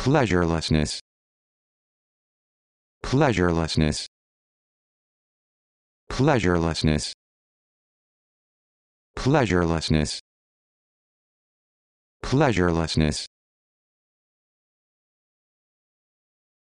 pleasurelessness pleasurelessness pleasurelessness pleasurelessness pleasurelessness